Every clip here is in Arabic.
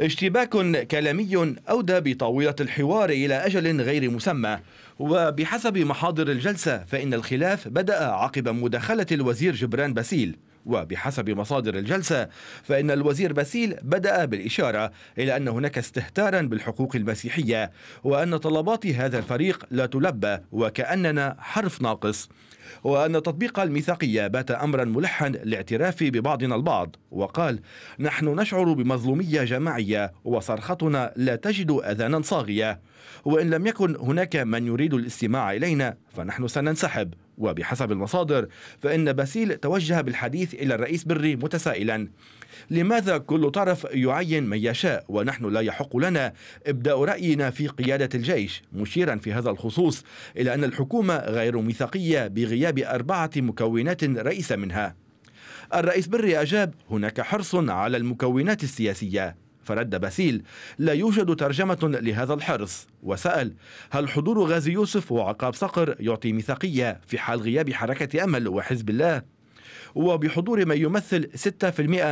اشتباك كلامي أودى بطاولة الحوار إلى أجل غير مسمى وبحسب محاضر الجلسة فإن الخلاف بدأ عقب مداخلة الوزير جبران باسيل وبحسب مصادر الجلسة فإن الوزير باسيل بدأ بالإشارة إلى أن هناك استهتارا بالحقوق المسيحية وأن طلبات هذا الفريق لا تلبى وكأننا حرف ناقص وأن تطبيق الميثاقية بات أمرا ملحا لاعتراف ببعضنا البعض وقال نحن نشعر بمظلومية جماعية وصرختنا لا تجد أذانا صاغية وإن لم يكن هناك من يريد الاستماع إلينا فنحن سننسحب وبحسب المصادر فإن باسيل توجه بالحديث إلى الرئيس بري متسائلا لماذا كل طرف يعين من يشاء ونحن لا يحق لنا إبداء رأينا في قيادة الجيش مشيرا في هذا الخصوص إلى أن الحكومة غير ميثاقية بغياب الرئاسية بأربعة مكونات رئيسة منها الرئيس بري أجاب هناك حرص على المكونات السياسية فرد باسيل لا يوجد ترجمة لهذا الحرص وسأل هل حضور غازي يوسف وعقاب صقر يعطي ميثاقية في حال غياب حركة أمل وحزب الله؟ وبحضور ما يمثل 6%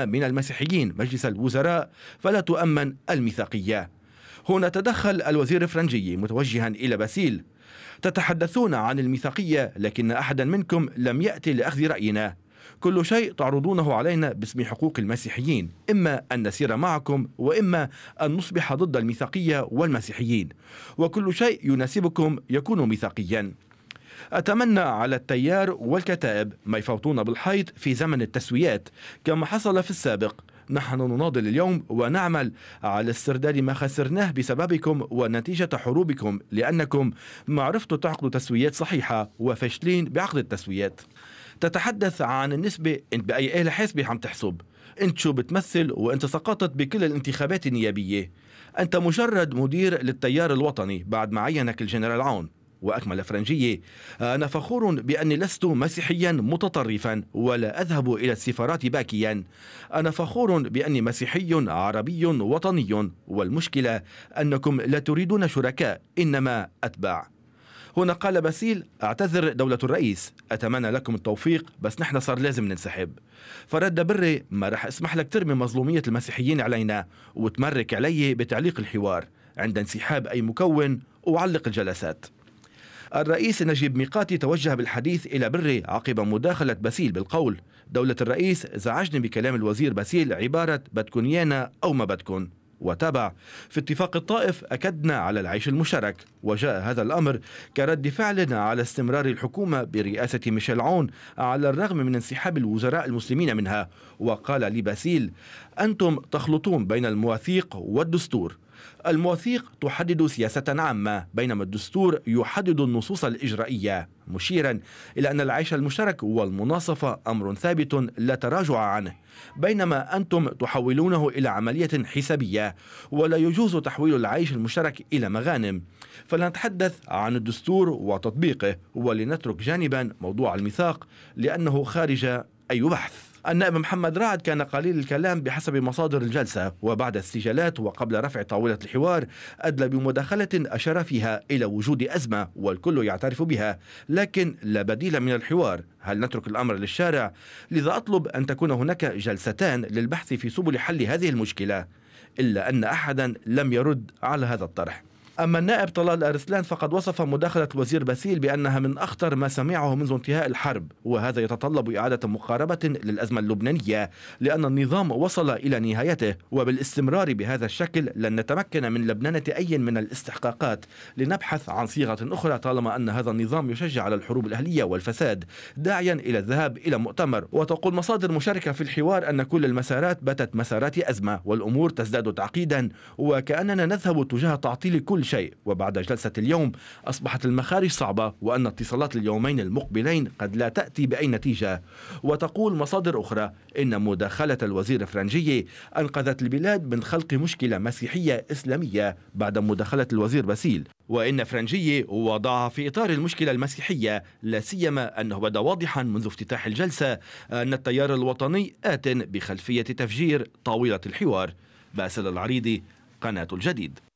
من المسيحيين مجلس الوزراء فلا تؤمن الميثاقية هنا تدخل الوزير الفرنجي متوجها إلى باسيل تتحدثون عن الميثاقية لكن أحدا منكم لم يأتي لأخذ رأينا كل شيء تعرضونه علينا باسم حقوق المسيحيين إما أن نسير معكم وإما أن نصبح ضد الميثاقية والمسيحيين وكل شيء يناسبكم يكون ميثاقيا أتمنى على التيار والكتائب ما يفوتون بالحيط في زمن التسويات كما حصل في السابق نحن نناضل اليوم ونعمل على استرداد ما خسرناه بسببكم ونتيجة حروبكم لأنكم ما عرفتوا تعقدوا تسويات صحيحة وفاشلين بعقد التسويات تتحدث عن النسبة انت بأي آلة حاسبة عم تحسب انت شو بتمثل وانت سقطت بكل الانتخابات النيابية انت مجرد مدير للتيار الوطني بعد ما عينك الجنرال عون وأكمل فرنجية آه، أنا فخور بأني لست مسيحيا متطرفا ولا أذهب إلى السفارات باكيا أنا فخور بأني مسيحي عربي وطني والمشكلة أنكم لا تريدون شركاء إنما أتباع هنا قال باسيل اعتذر دولة الرئيس أتمنى لكم التوفيق بس نحن صار لازم ننسحب فرد بري ما رح اسمح لك ترمي مظلومية المسيحيين علينا وتمرك علي بتعليق الحوار عند انسحاب أي مكون وعلق الجلسات الرئيس نجيب ميقاتي توجه بالحديث إلى بري عقب مداخلة باسيل بالقول دولة الرئيس زعجني بكلام الوزير باسيل عبارة بدكنيانا أو ما بدكن وتابع في اتفاق الطائف أكدنا على العيش المشترك وجاء هذا الأمر كرد فعل على استمرار الحكومة برئاسة ميشيل عون على الرغم من انسحاب الوزراء المسلمين منها وقال لباسيل أنتم تخلطون بين المواثيق والدستور المواثيق تحدد سياسة عامة بينما الدستور يحدد النصوص الإجرائية مشيرا إلى أن العيش المشترك والمناصفة أمر ثابت لا تراجع عنه بينما أنتم تحولونه إلى عملية حسابية ولا يجوز تحويل العيش المشترك إلى مغانم فلنتحدث عن الدستور وتطبيقه ولنترك جانبا موضوع الميثاق لأنه خارج أي بحث النائب محمد رعد كان قليل الكلام بحسب مصادر الجلسة وبعد السجالات وقبل رفع طاولة الحوار أدلى بمداخلة أشار فيها إلى وجود أزمة والكل يعترف بها لكن لا بديل من الحوار هل نترك الأمر للشارع؟ لذا أطلب أن تكون هناك جلستان للبحث في سبل حل هذه المشكلة إلا أن أحدا لم يرد على هذا الطرح أما النائب طلال أرسلان فقد وصف مداخلة الوزير باسيل بأنها من أخطر ما سمعه منذ انتهاء الحرب وهذا يتطلب إعادة مقاربة للأزمة اللبنانية لأن النظام وصل إلى نهايته وبالاستمرار بهذا الشكل لن نتمكن من لبنانة أي من الاستحقاقات لنبحث عن صيغة أخرى طالما أن هذا النظام يشجع على الحروب الأهلية والفساد داعيا إلى الذهاب إلى مؤتمر وتقول مصادر مشاركة في الحوار أن كل المسارات باتت مسارات أزمة والأمور تزداد تعقيدا وكأننا نذهب تجاه تعطيل كل شيء وبعد جلسة اليوم أصبحت المخارج صعبة وأن اتصالات اليومين المقبلين قد لا تأتي بأي نتيجة وتقول مصادر أخرى إن مداخلة الوزير الفرنجي أنقذت البلاد من خلق مشكلة مسيحية إسلامية بعد مداخلة الوزير باسيل وإن فرنجي وضعها في إطار المشكلة المسيحية لا سيما أنه بدا واضحا منذ افتتاح الجلسة أن التيار الوطني آت بخلفية تفجير طاولة الحوار باسل العريضي قناة الجديد